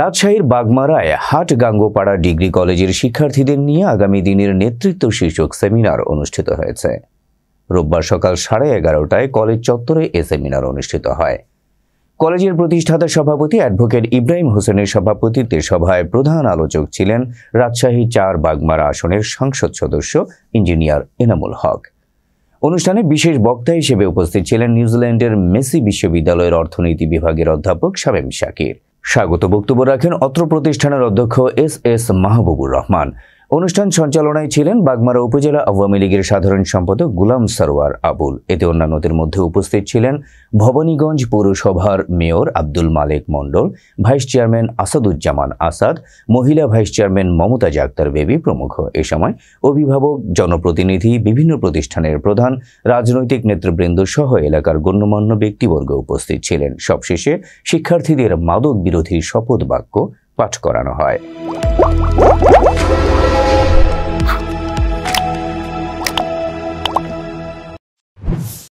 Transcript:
রাজশাহীর বাগমারায় হাটগাঙ্গোপাড়া ডিগ্রি কলেজের শিক্ষার্থীদের নিয়ে আগামী দিনের নেতৃত্ব শীর্ষক সেমিনার অনুষ্ঠিত হয়েছে রোববার সকাল সাড়ে এগারোটায় কলেজ চত্বরে এ সেমিনার অনুষ্ঠিত হয় কলেজের প্রতিষ্ঠাতা সভাপতি অ্যাডভোকেট ইব্রাহিম হোসেনের সভাপতিত্বে সভায় প্রধান আলোচক ছিলেন রাজশাহী চার বাগমারা আসনের সংসদ সদস্য ইঞ্জিনিয়ার এনামুল হক অনুষ্ঠানে বিশেষ বক্তা হিসেবে উপস্থিত ছিলেন নিউজিল্যান্ডের মেসি বিশ্ববিদ্যালয়ের অর্থনীতি বিভাগের অধ্যাপক শামেম শাকির স্বাগত বক্তব্য রাখেন অত্র প্রতিষ্ঠানের অধ্যক্ষ এস এস মাহবুবুর রহমান অনুষ্ঠান সঞ্চালনায় ছিলেন বাগমারা উপজেলা আওয়ামী লীগের সাধারণ সম্পাদক গুলাম সারোয়ার আবুল এতে অন্যান্যদের মধ্যে উপস্থিত ছিলেন ভবানীগঞ্জ পৌরসভার mayor Abdul Malek Mondal vice chairman Asaduzzaman Asad মহিলা ভাইস চেয়ারম্যান মমতা জাক্তার বেবি প্রমুখ এ সময় অভিভাবক জনপ্রতিনিধি বিভিন্ন প্রতিষ্ঠানের প্রধান রাজনৈতিক নেতৃবৃন্দ সহ এলাকার গণ্যমান্য ব্যক্তিবর্গ উপস্থিত ছিলেন সবশেষে শিক্ষার্থীদের মাদক বিরোধী শপথ বাক্য পাঠ করানো হয়